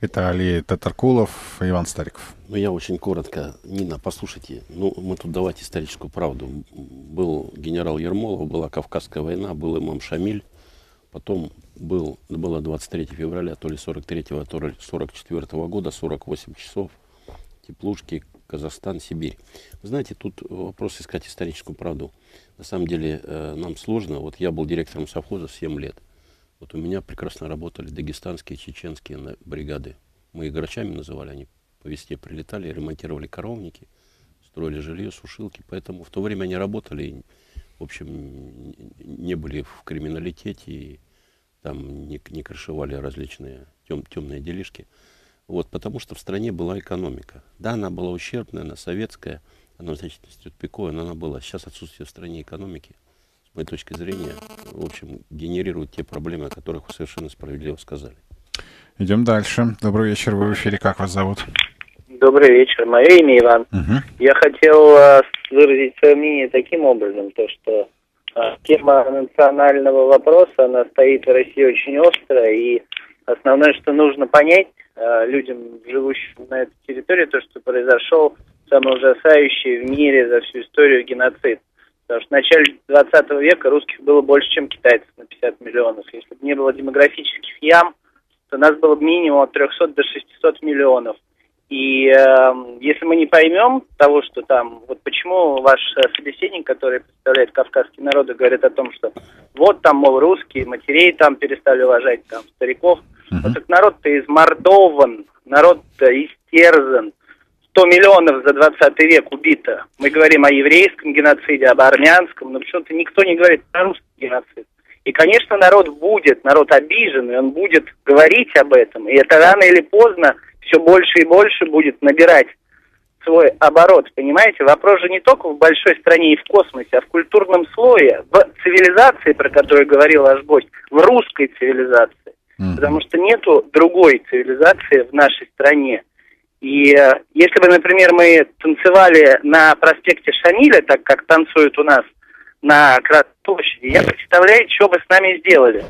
Это Али Татаркулов, Иван Стариков. Ну, я очень коротко. Нина, послушайте, ну, мы тут давать историческую правду. Был генерал Ермолов, была Кавказская война, был имам Шамиль. Потом был, было 23 февраля, то ли 43-го, то ли 44 -го года, 48 часов – теплушки, Казахстан, Сибирь. Вы знаете, тут вопрос искать историческую правду. На самом деле э, нам сложно. Вот я был директором совхоза 7 лет. Вот у меня прекрасно работали дагестанские, чеченские бригады. Мы их грачами называли, они по весне прилетали, ремонтировали коровники, строили жилье, сушилки. Поэтому в то время они работали, и, в общем, не были в криминалитете, и там не, не крышевали различные тем, темные делишки. Вот, потому что в стране была экономика. Да, она была ущербная, она советская, она в значительности тупиковая, но она была. Сейчас отсутствие в стране экономики, с моей точки зрения, в общем, генерирует те проблемы, о которых вы совершенно справедливо сказали. Идем дальше. Добрый вечер, вы в эфире. Как вас зовут? Добрый вечер. Мое имя Иван. Угу. Я хотел э, выразить свое мнение таким образом, то что э, тема национального вопроса, она стоит в России очень остро, и основное, что нужно понять, Э, людям, живущим на этой территории, то, что произошел самый ужасающий в мире за всю историю геноцид. Потому что в начале 20 века русских было больше, чем китайцев на 50 миллионов. Если бы не было демографических ям, то нас было бы минимум от 300 до 600 миллионов – и э, если мы не поймем того, что там, вот почему ваш э, собеседник, который представляет кавказские народы, говорит о том, что вот там, мол, русские, матерей там перестали уважать, там, стариков, uh вот так народ-то измордован, народ-то истерзан, 100 миллионов за 20 век убито. Мы говорим о еврейском геноциде, об армянском, но почему-то никто не говорит о русском геноциде. И, конечно, народ будет, народ обижен, и он будет говорить об этом. И это рано или поздно все больше и больше будет набирать свой оборот, понимаете? Вопрос же не только в большой стране и в космосе, а в культурном слое, в цивилизации, про которую говорил аж гость, в русской цивилизации. Mm-hmm. Потому что нету другой цивилизации в нашей стране. И э, если бы, например, мы танцевали на проспекте Шамиля, так как танцуют у нас на Красной площади, я представляю, что бы с нами сделали.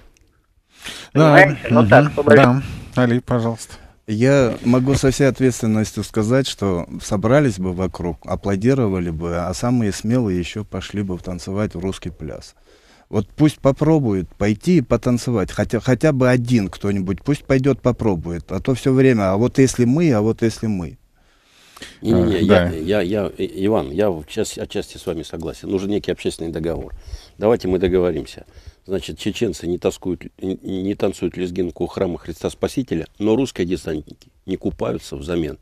Да, Понимаете? Вот угу, так, по да. Али, пожалуйста. Я могу со всей ответственностью сказать, что собрались бы вокруг, аплодировали бы, а самые смелые еще пошли бы танцевать в русский пляс. Вот пусть попробует пойти и потанцевать, хотя, хотя бы один кто-нибудь, пусть пойдет попробует, а то все время, а вот если мы, а вот если мы. Не, не, не, а, я, да. я, я, э, Иван, я сейчас отчасти с вами согласен. Нужен некий общественный договор. Давайте мы договоримся. Значит, чеченцы не, тоскуют, не танцуют лезгинку у храма Христа Спасителя, но русские десантники не купаются взамен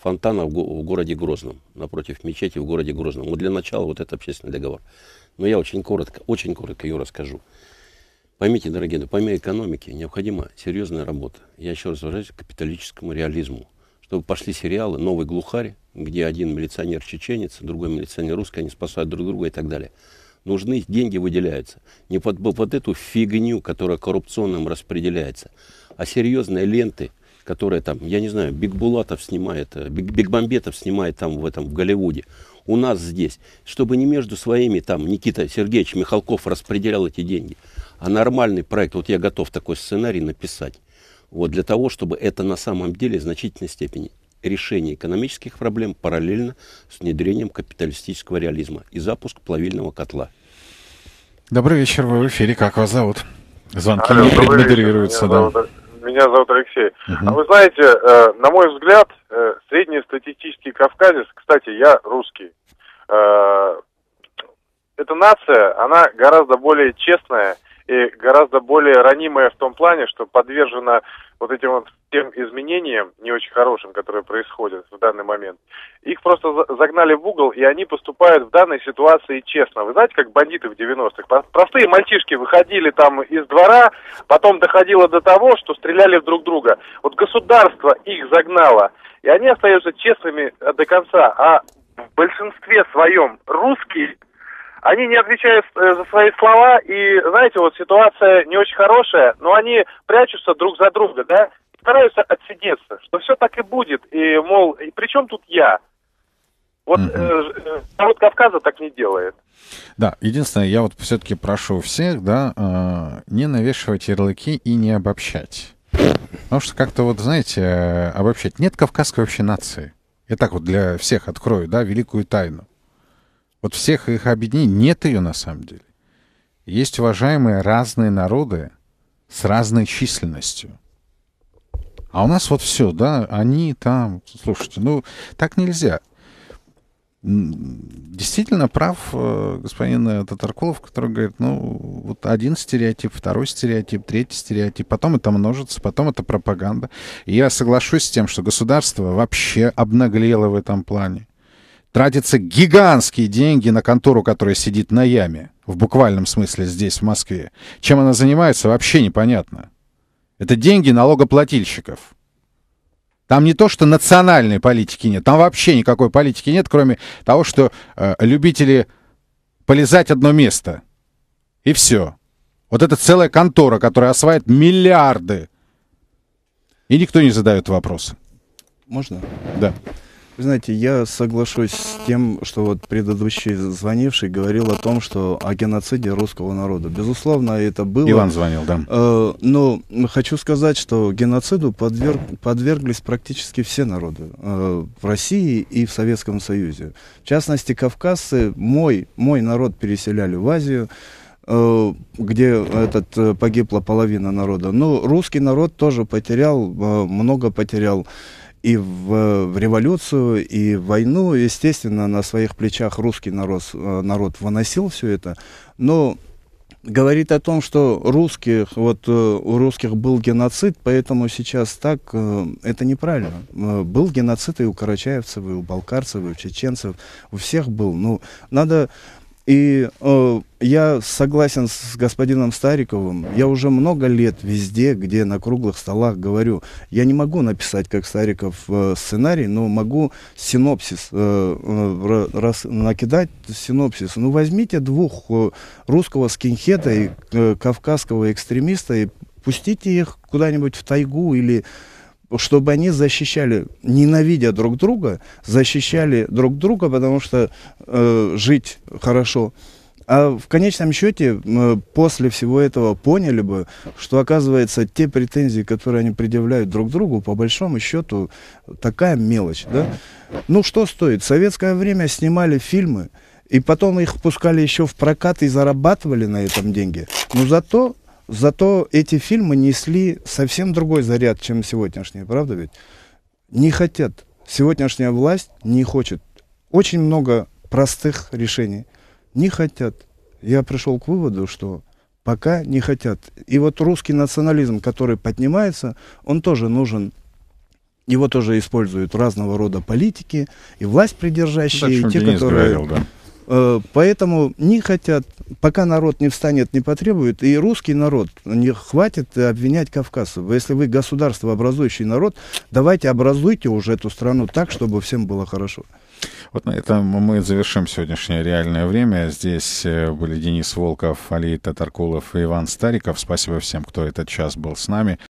фонтана в, в городе Грозном, напротив мечети в городе Грозном. Вот для начала вот это общественный договор. Но я очень коротко, очень коротко ее расскажу. Поймите, дорогие, да, ну, помимо экономики необходима серьезная работа. Я еще раз возвращаюсь к капиталическому реализму. Чтобы пошли сериалы «Новый глухарь», где один милиционер чеченец, другой милиционер русский, они спасают друг друга и так далее нужны, деньги выделяются. Не под, под эту фигню, которая коррупционным распределяется, а серьезные ленты, которые там, я не знаю, Биг Булатов снимает, э, Биг, Биг Бомбетов снимает там в этом, в Голливуде. У нас здесь, чтобы не между своими там Никита Сергеевич Михалков распределял эти деньги, а нормальный проект, вот я готов такой сценарий написать, вот для того, чтобы это на самом деле в значительной степени решение экономических проблем параллельно с внедрением капиталистического реализма и запуск плавильного котла. Добрый вечер, вы в эфире. Как вас зовут? Звонки Алло, не модерируются, да. меня зовут Алексей. Угу. А вы знаете, э, на мой взгляд, э, среднестатистический кавказец, кстати, я русский, э, эта нация, она гораздо более честная и гораздо более ранимая в том плане, что подвержена вот этим вот тем изменениям, не очень хорошим, которые происходят в данный момент. Их просто загнали в угол, и они поступают в данной ситуации честно. Вы знаете, как бандиты в 90-х? Простые мальчишки выходили там из двора, потом доходило до того, что стреляли в друг друга. Вот государство их загнало, и они остаются честными до конца. А в большинстве своем русские они не отвечают э, за свои слова, и, знаете, вот ситуация не очень хорошая, но они прячутся друг за друга, да, стараются отсидеться, что все так и будет, и, мол, и при чем тут я? Вот угу. э, э Кавказа так не делает. Да, единственное, я вот все-таки прошу всех, да, э, не навешивать ярлыки и не обобщать. Потому что как-то вот, знаете, э, обобщать. Нет кавказской вообще нации. Я так вот для всех открою, да, великую тайну. Вот всех их объедини, нет ее на самом деле. Есть уважаемые разные народы с разной численностью. А у нас вот все, да, они там, слушайте, ну так нельзя. Действительно прав э, господин э, Татаркулов, который говорит, ну, вот один стереотип, второй стереотип, третий стереотип, потом это множится, потом это пропаганда. И я соглашусь с тем, что государство вообще обнаглело в этом плане. Тратятся гигантские деньги на контору, которая сидит на яме. В буквальном смысле здесь, в Москве. Чем она занимается, вообще непонятно. Это деньги налогоплательщиков. Там не то, что национальной политики нет, там вообще никакой политики нет, кроме того, что э, любители полезать одно место. И все. Вот это целая контора, которая осваивает миллиарды. И никто не задает вопросы. Можно? Да знаете, я соглашусь с тем, что вот предыдущий звонивший говорил о том, что о геноциде русского народа. Безусловно, это было. Иван звонил, да. Э, но хочу сказать, что геноциду подверг, подверглись практически все народы э, в России и в Советском Союзе. В частности, кавказцы, мой, мой народ переселяли в Азию э, где этот э, погибла половина народа. Но русский народ тоже потерял, э, много потерял и в, в революцию, и в войну. Естественно, на своих плечах русский народ, э, народ выносил все это. Но говорит о том, что русских, вот э, у русских был геноцид, поэтому сейчас так, э, это неправильно. Был геноцид и у карачаевцев, и у балкарцев, и у чеченцев, у всех был. Ну, надо и э, я согласен с господином Стариковым. Я уже много лет везде, где на круглых столах говорю, я не могу написать, как Стариков, э, сценарий, но могу синопсис э, э раз, накидать синопсис. Ну возьмите двух э, русского скинхета и э, кавказского экстремиста и пустите их куда-нибудь в тайгу или чтобы они защищали, ненавидя друг друга, защищали друг друга, потому что э, жить хорошо. А в конечном счете, э, после всего этого поняли бы, что, оказывается, те претензии, которые они предъявляют друг другу, по большому счету, такая мелочь. Да? Ну что стоит? В советское время снимали фильмы, и потом их пускали еще в прокат и зарабатывали на этом деньги. Но зато Зато эти фильмы несли совсем другой заряд, чем сегодняшние, правда ведь? Не хотят. Сегодняшняя власть не хочет. Очень много простых решений. Не хотят. Я пришел к выводу, что пока не хотят. И вот русский национализм, который поднимается, он тоже нужен. Его тоже используют разного рода политики, и власть придержащие, ну, и те, Денис которые... Говорил, да. Э, поэтому не хотят, пока народ не встанет, не потребует, и русский народ не хватит обвинять кавказцев. Если вы государство образующий народ, давайте образуйте уже эту страну так, чтобы всем было хорошо. Вот на этом мы завершим сегодняшнее реальное время. Здесь э, были Денис Волков, Али Татаркулов и Иван Стариков. Спасибо всем, кто этот час был с нами.